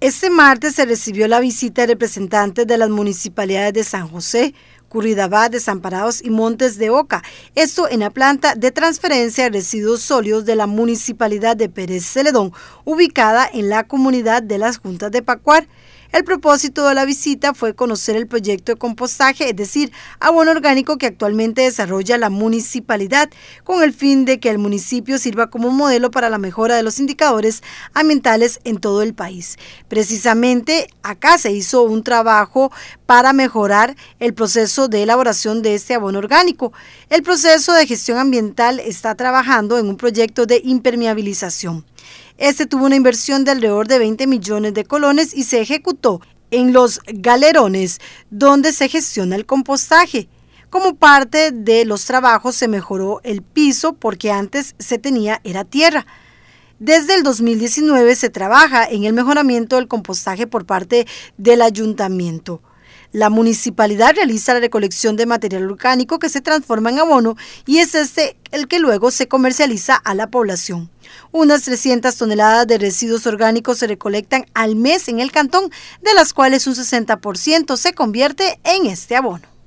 Este martes se recibió la visita de representantes de las municipalidades de San José, Curridabá, Desamparados y Montes de Oca. Esto en la planta de transferencia de residuos sólidos de la Municipalidad de Pérez Celedón, ubicada en la comunidad de las Juntas de Pacuar. El propósito de la visita fue conocer el proyecto de compostaje, es decir, abono orgánico que actualmente desarrolla la municipalidad, con el fin de que el municipio sirva como modelo para la mejora de los indicadores ambientales en todo el país. Precisamente acá se hizo un trabajo para mejorar el proceso de elaboración de este abono orgánico. El proceso de gestión ambiental está trabajando en un proyecto de impermeabilización. Este tuvo una inversión de alrededor de 20 millones de colones y se ejecutó en los galerones donde se gestiona el compostaje. Como parte de los trabajos se mejoró el piso porque antes se tenía era tierra. Desde el 2019 se trabaja en el mejoramiento del compostaje por parte del ayuntamiento. La municipalidad realiza la recolección de material orgánico que se transforma en abono y es este el que luego se comercializa a la población. Unas 300 toneladas de residuos orgánicos se recolectan al mes en el cantón, de las cuales un 60% se convierte en este abono.